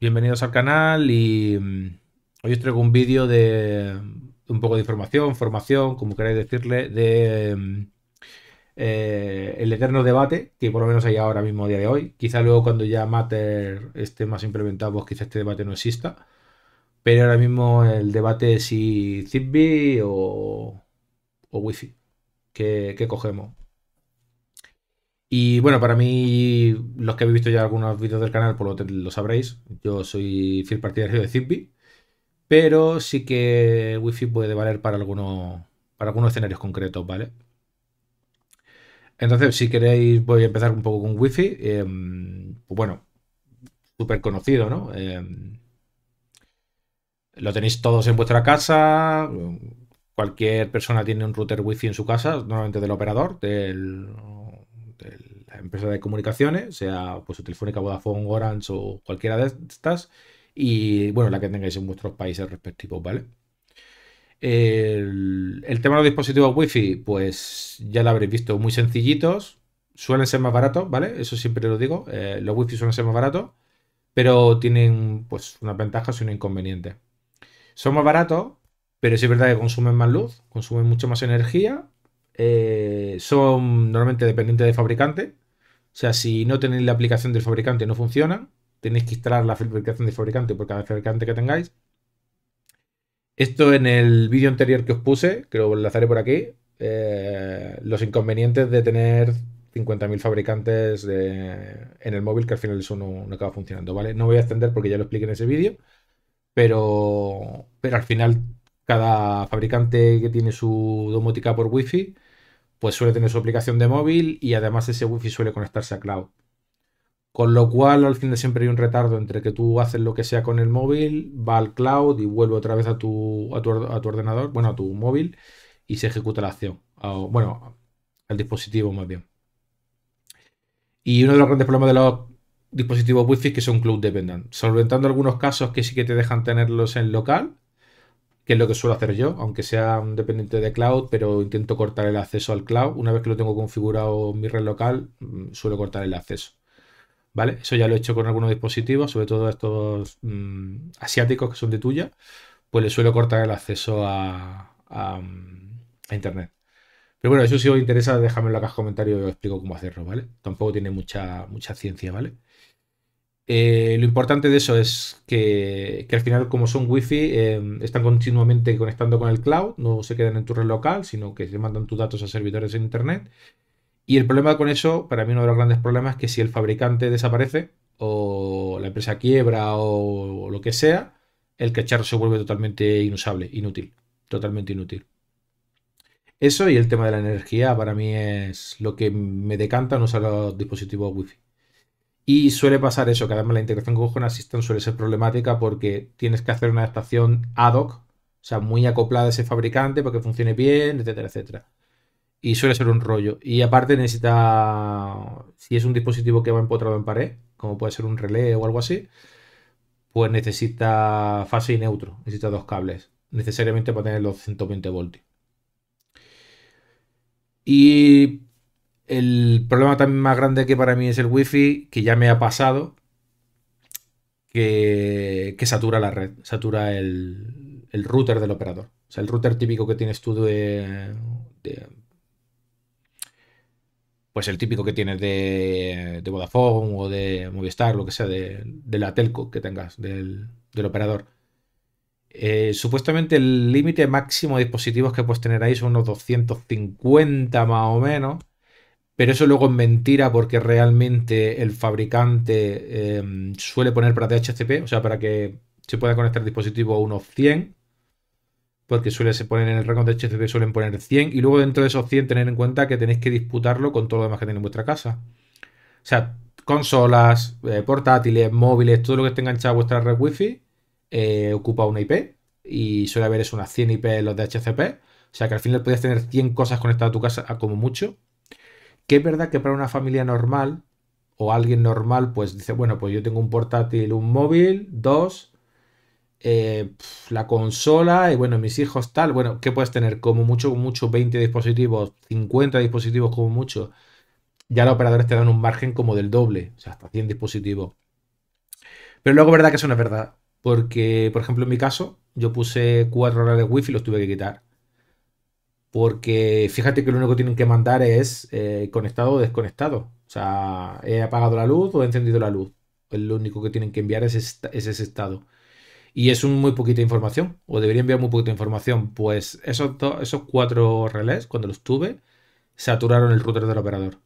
bienvenidos al canal y mm, hoy os traigo un vídeo de un poco de información, formación, como queráis decirle, de mm, eh, el eterno debate, que por lo menos hay ahora mismo día de hoy. Quizá luego cuando ya Matter esté más implementado, pues quizá este debate no exista. Pero ahora mismo el debate es si Zigbee o, Wi-Fi. qué cogemos? Y bueno, para mí, los que habéis visto ya algunos vídeos del canal, pues lo, sabréis. Yo soy fiel partidario de Zigbee, pero sí que Wi-Fi puede valer para algunos, para algunos escenarios concretos, ¿vale? Entonces, si queréis, voy a empezar un poco con Wi-Fi. Em, pues bueno, súper conocido, ¿no? Em, lo tenéis todos en vuestra casa. Cualquier persona tiene un router Wi-Fi en su casa, normalmente del operador, del la empresa de comunicaciones, sea pues Telefónica, Vodafone, Orange o cualquiera de estas, y bueno, la que tengáis en vuestros países respectivos, ¿vale? El, tema de los dispositivos Wi-Fi, pues ya lo habréis visto, muy sencillitos, suelen ser más baratos, ¿vale? Eso siempre lo digo, eh, los Wi-Fi suelen ser más baratos, pero tienen pues unas ventajas y un inconveniente. Son más baratos, pero sí es verdad que consumen más luz, consumen mucho más energía eh, son normalmente dependientes del fabricante. O sea, si no tenéis la aplicación del fabricante no funcionan, tenéis que instalar la aplicación del fabricante por cada fabricante que tengáis. Esto en el vídeo anterior que os puse, que lo enlazaré por aquí, eh, los inconvenientes de tener 50.000 fabricantes en el móvil que al final eso no, acaba funcionando, ¿vale? No voy a extender porque ya lo expliqué en ese vídeo, pero, al final cada fabricante que tiene su domótica por Wi-Fi pues suele tener su aplicación de móvil y además ese wifi suele conectarse a cloud. Con lo cual, al fin de siempre hay un retardo entre que tú haces lo que sea con el móvil, va al cloud y vuelve otra vez a tu, a tu, ordenador, bueno, a tu móvil, y se ejecuta la acción. bueno, al dispositivo más bien. Y uno de los grandes problemas de los dispositivos wifi es que son cloud dependent. Solventando algunos casos que sí que te dejan tenerlos en local, que es lo que suelo hacer yo, aunque sea un dependiente de cloud, pero intento cortar el acceso al cloud. Una vez que lo tengo configurado en mi red local, mm, suelo cortar el acceso. ¿Vale? Eso ya lo he hecho con algunos dispositivos, sobre todo estos mm, asiáticos que son de tuya, pues le suelo cortar el acceso a, mm, Internet. Pero bueno, eso si os interesa, déjame en los caja comentarios y os explico cómo hacerlo, ¿vale? Tampoco tiene mucha, mucha ciencia, ¿vale? Eh, lo importante de eso es que, al final, como son wifi, eh, están continuamente conectando con el cloud, no se quedan en tu red local, sino que se mandan tus datos a servidores en internet. Y el problema con eso, para mí uno de los grandes problemas es que si el fabricante desaparece, o la empresa quiebra, o, lo que sea, el cacharro se vuelve totalmente inusable, inútil, totalmente inútil. Eso y el tema de la energía para mí es lo que me decanta no usar los dispositivos wifi. Y suele pasar eso, que además la integración con Google suele ser problemática porque tienes que hacer una adaptación ad hoc, o sea, muy acoplada a ese fabricante para que funcione bien, etcétera, etcétera. Y suele ser un rollo. Y aparte necesita, si es un dispositivo que va empotrado en pared, como puede ser un relé o algo así, pues necesita fase y neutro, necesita dos cables, necesariamente para tener los 120 voltios. Y el problema también más grande que para mí es el wifi, que ya me ha pasado, que, satura la red, satura el, router del operador. O sea, el router típico que tienes tú de, pues el típico que tienes de, de, Vodafone o de Movistar, lo que sea, de, la telco que tengas, del, operador. Eh, supuestamente el límite máximo de dispositivos que puedes tener ahí son unos 250 más o menos. Pero eso luego es mentira porque realmente el fabricante em, suele poner para DHCP, o sea, para que se pueda conectar el dispositivo a unos 100, porque suele se poner en el rango de DHCP suelen poner 100 y luego dentro de esos 100 tener en cuenta que tenéis que disputarlo con todo lo demás que tenéis en vuestra casa. O sea, consolas, eh, portátiles, móviles, todo lo que esté enganchado a vuestra red wifi eh, ocupa una IP y suele haber es unas 100 IP en los de O sea que al final podías tener 100 cosas conectadas a tu casa como mucho que es verdad que para una familia normal o alguien normal, pues dice, bueno, pues yo tengo un portátil, un móvil, dos, eh, la consola y bueno, mis hijos tal. Bueno, ¿qué puedes tener? Como mucho, mucho 20 dispositivos, 50 dispositivos como mucho. Ya los operadores te dan un margen como del doble, o sea, hasta 100 dispositivos. Pero luego, verdad que eso no es verdad. Porque, por ejemplo, en mi caso, yo puse 4 horas de wifi y los tuve que quitar. Porque fíjate que lo único que tienen que mandar es eh, conectado o desconectado. O sea, he apagado la luz o he encendido la luz. El lo único que tienen que enviar es, ese estado. Y es un muy poquita información, o debería enviar muy poquita información. Pues esos, esos cuatro relés, cuando los tuve, saturaron el router del operador.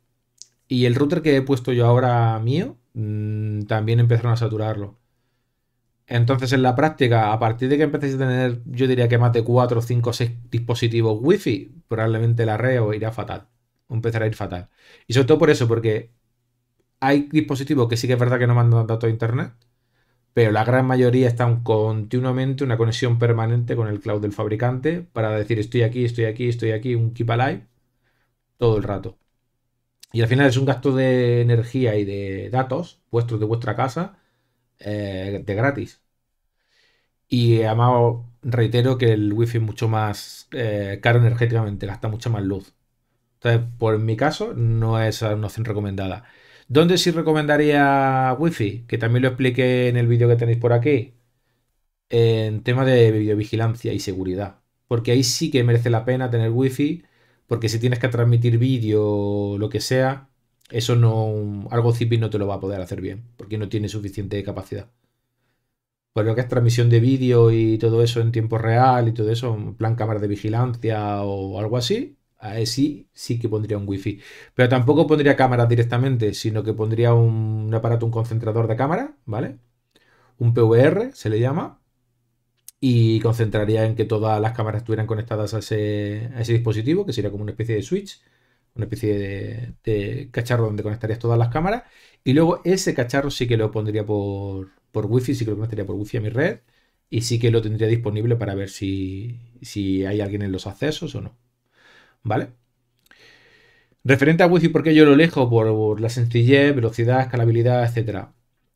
Y el router que he puesto yo ahora mío, mm, también empezaron a saturarlo. Entonces, en la práctica, a partir de que empecéis a tener, yo diría que más de 4, 5, 6 dispositivos Wi-Fi, probablemente la red os irá fatal. Empezará a ir fatal. Y sobre todo por eso, porque hay dispositivos que sí que es verdad que no mandan datos a internet, pero la gran mayoría están continuamente una conexión permanente con el cloud del fabricante para decir estoy aquí, estoy aquí, estoy aquí, un keep alive todo el rato. Y al final es un gasto de energía y de datos vuestros de vuestra casa eh, de gratis. Y amado reitero que el wifi es mucho más eh, caro energéticamente, gasta mucha más luz. Entonces, por mi caso, no es una opción recomendada. ¿Dónde sí recomendaría wifi? Que también lo expliqué en el vídeo que tenéis por aquí. En tema de videovigilancia y seguridad. Porque ahí sí que merece la pena tener wifi. Porque si tienes que transmitir vídeo o lo que sea, eso no. Algo Zipi no te lo va a poder hacer bien, porque no tiene suficiente capacidad. Por pues lo que es transmisión de vídeo y todo eso en tiempo real y todo eso, en plan cámara de vigilancia o algo así, sí, sí que pondría un wifi. Pero tampoco pondría cámaras directamente, sino que pondría un, aparato, un concentrador de cámara, ¿vale? Un PVR se le llama, y concentraría en que todas las cámaras estuvieran conectadas a ese, a ese, dispositivo, que sería como una especie de switch, una especie de, cacharro donde conectarías todas las cámaras. Y luego ese cacharro sí que lo pondría por, por Wi-Fi, sí que lo conectaría por Wi-Fi a mi red. Y sí que lo tendría disponible para ver si, hay alguien en los accesos o no. ¿Vale? Referente a Wi-Fi, ¿por qué yo lo elijo? Por, la sencillez, velocidad, escalabilidad, etcétera.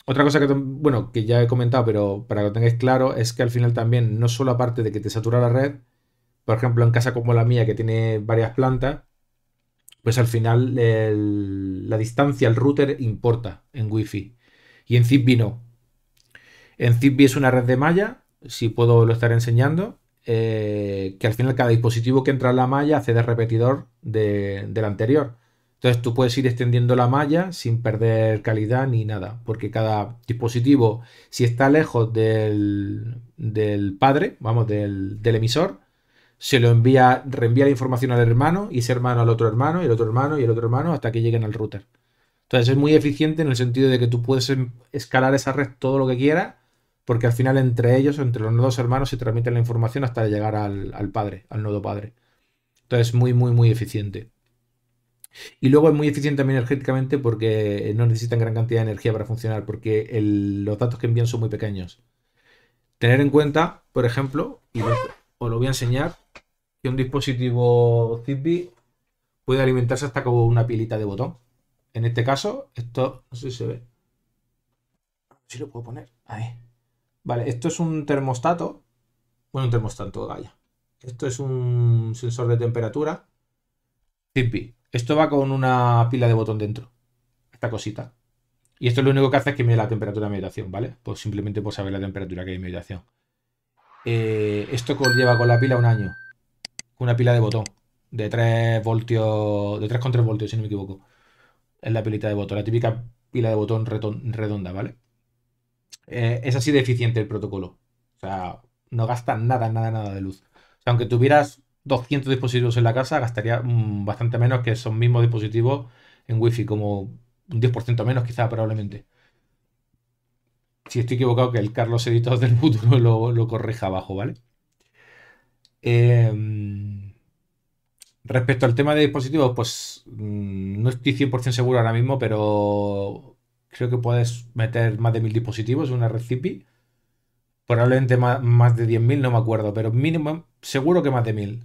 Otra cosa que, bueno, que ya he comentado, pero para que lo tengáis claro, es que al final también, no solo aparte de que te satura la red, por ejemplo, en casa como la mía, que tiene varias plantas, pues al final la distancia, al router importa en Wi-Fi. Y en Zigbee no. En Zigbee es una red de malla, si puedo lo estar enseñando, eh, que al final cada dispositivo que entra en la malla hace de repetidor del anterior. Entonces tú puedes ir extendiendo la malla sin perder calidad ni nada, porque cada dispositivo, si está lejos del, padre, vamos, del emisor, se lo envía, reenvía la información al hermano y ese hermano al otro hermano y el otro hermano y el otro hermano hasta que lleguen al router. Entonces es muy eficiente en el sentido de que tú puedes escalar esa red todo lo que quieras porque al final entre ellos, entre los nodos hermanos, se transmite la información hasta llegar al, padre, al nodo padre. Entonces, es muy, muy, muy eficiente. Y luego es muy eficiente también energéticamente porque no necesitan gran cantidad de energía para funcionar, porque los datos que envían son muy pequeños. Tener en cuenta, por ejemplo, y os lo voy a enseñar, un dispositivo Zigbee puede alimentarse hasta con una pilita de botón. En este caso, esto no sé si se ve. Si lo puedo poner. Ahí. Vale, esto es un termostato. Bueno, un termostato, vaya. Esto es un sensor de temperatura. Zigbee. Esto va con una pila de botón dentro. Esta cosita. Y esto lo único que hace es que mide la temperatura de meditación, ¿vale? Pues simplemente por saber la temperatura que hay en meditación. Eh, esto lleva con la pila un año una pila de botón de 3 voltios, de 3,3 voltios, si no me equivoco. Es la pilita de botón, la típica pila de botón redonda, ¿vale? Eh, es así de eficiente el protocolo. O sea, no gasta nada, nada, nada de luz. O sea, aunque tuvieras 200 dispositivos en la casa, gastaría mm, bastante menos que esos mismos dispositivos en Wi-Fi, como un 10% menos quizá probablemente. Si estoy equivocado, que el Carlos Editos del futuro lo, lo corrija abajo, ¿vale? Em, respecto al tema de dispositivos, pues mm, no estoy 100% seguro ahora mismo, pero creo que puedes meter más de 1000 dispositivos en una red Zipi. Probablemente más, de 10.000, no me acuerdo, pero mínimo, seguro que más de 1000.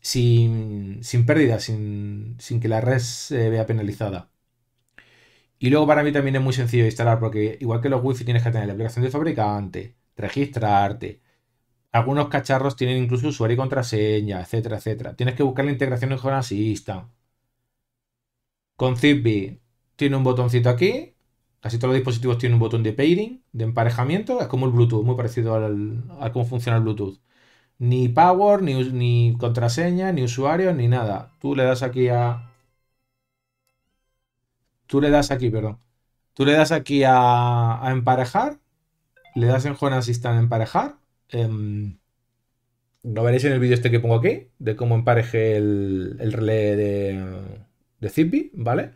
Sin, pérdida, sin, que la red se vea penalizada. Y luego para mí también es muy sencillo instalar, porque igual que los wifi tienes que tener la aplicación de fabricante, registrarte, algunos cacharros tienen incluso usuario y contraseña, etcétera, etcétera. Tienes que buscar la integración jonas Assistant. Con Zigbee tiene un botoncito aquí. Casi todos los dispositivos tienen un botón de pairing, de emparejamiento. Es como el Bluetooth, muy parecido al, a cómo funciona el Bluetooth. Ni power, ni, contraseña, ni usuario, ni nada. Tú le das aquí a... Tú le das aquí, perdón. Tú le das aquí a, emparejar. Le das en Home Assistant emparejar lo em, veréis en el vídeo este que pongo aquí, de cómo empareje el, relé de, de ¿vale?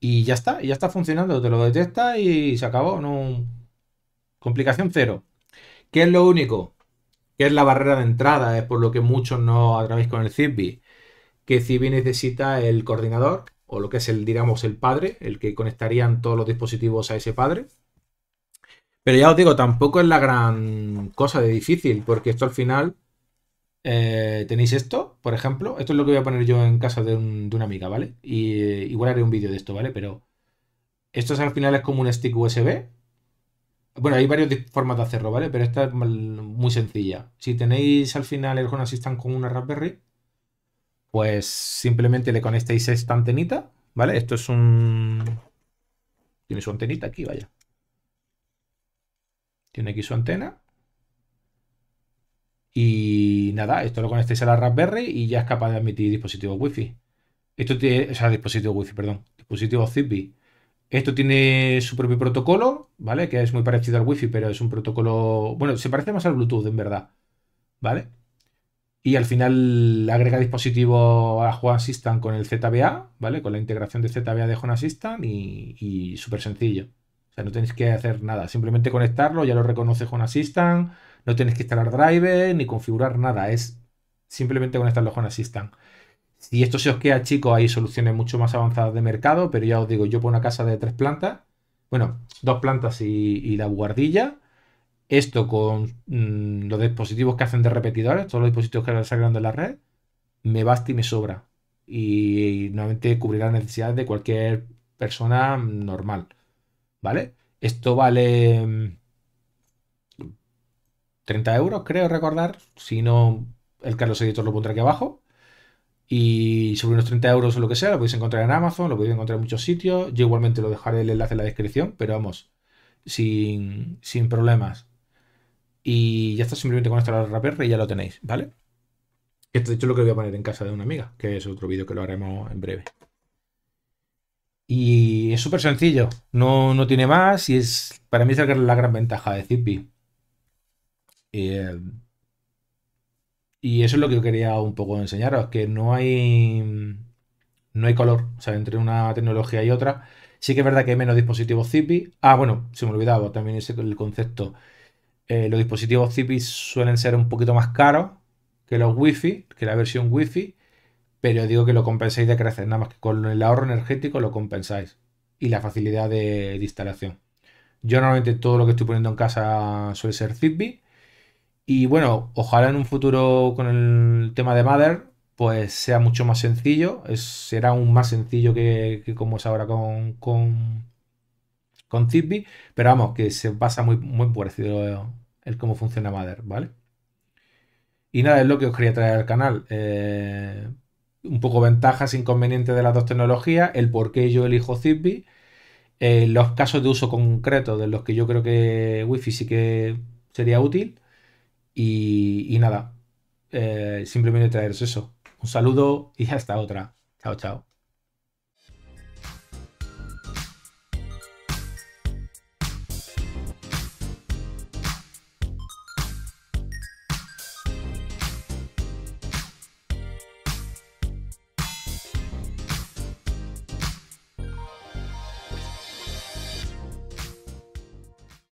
Y ya está, ya está funcionando, te lo detecta y se acabó. No... Complicación cero. ¿Qué es lo único? Que es la barrera de entrada, es por lo que muchos no atravéis con el Zigbee. Que Zigbee necesita el coordinador, o lo que es el, digamos, el padre, el que conectarían todos los dispositivos a ese padre, pero ya os digo, tampoco es la gran cosa de difícil, porque esto al final eh, tenéis esto, por ejemplo. Esto es lo que voy a poner yo en casa de, una amiga, ¿vale? Y eh, igual haré un vídeo de esto, ¿vale? Pero esto al final es como un stick USB. Bueno, hay varias formas de hacerlo, ¿vale? Pero esta es muy sencilla. Si tenéis al final el Home Assistant con una Raspberry, pues simplemente le conectéis esta antenita, ¿vale? Esto es un... Tiene su antenita aquí, vaya. Tiene aquí su antena. Y nada, esto lo conectéis a la Raspberry y ya es capaz de admitir dispositivos Wi-Fi. Esto tiene, o sea, dispositivo Wi-Fi, perdón, dispositivo Zigbee. Esto tiene su propio protocolo, ¿vale? Que es muy parecido al Wi-Fi, pero es un protocolo, bueno, se parece más al Bluetooth en verdad, ¿vale? Y al final agrega dispositivos a Home Assistant con el ZBA, ¿vale? Con la integración de ZBA de Home Assistant y súper sencillo no tenéis que hacer nada, simplemente conectarlo, ya lo reconoce con Assistant, no tenéis que instalar driver ni configurar nada, es simplemente conectarlo con Assistant. Si esto se os queda chicos, hay soluciones mucho más avanzadas de mercado, pero ya os digo, yo por una casa de tres plantas, bueno, dos plantas y, la guardilla, esto con mm, los dispositivos que hacen de repetidores, todos los dispositivos que salgan de la red, me basta y me sobra. Y, nuevamente cubrirá necesidades de cualquier persona normal. Esto vale 30 mm, euros, creo recordar, si no, el Carlos Editor lo pondrá aquí abajo. Y sobre unos 30 euros o lo que sea, lo podéis encontrar en Amazon, lo podéis encontrar en muchos sitios. Yo igualmente lo dejaré el enlace en la descripción, pero vamos, sin, sin problemas. Y ya está, simplemente con la Raspberry y ya lo tenéis, ¿vale? Esto de hecho lo que voy a poner en casa de una amiga, que es otro vídeo que lo haremos en breve. Y es súper sencillo, no, tiene más y es para mí es la gran ventaja de Zipi. Eh, y eso es lo que yo quería un poco enseñaros, que no hay no hay color, o sea, entre una tecnología y otra. Sí que es verdad que hay menos dispositivos Zipi. Ah, bueno, se me olvidaba también ese el concepto. Eh, los dispositivos Zipi suelen ser un poquito más caros que los Wi-Fi, que la versión Wi-Fi pero digo que lo compensáis de crecer, nada más que con el ahorro energético lo compensáis y la facilidad de, instalación. Yo normalmente todo lo que estoy poniendo en casa suele ser Zigbee. Y bueno, ojalá en un futuro con el tema de Mother, pues sea mucho más sencillo. será aún más sencillo que, como es ahora con, con, con Pero vamos, que se pasa muy, muy parecido el cómo funciona Mother, ¿vale? Y nada, es lo que os quería traer al canal. Eh, un poco ventajas, inconvenientes de las dos tecnologías, el por qué yo elijo Zigbee, eh, los casos de uso concreto de los que yo creo que Wi-Fi sí que sería útil. Y, nada, eh, simplemente traeros eso. Un saludo y hasta otra. Chao, chao.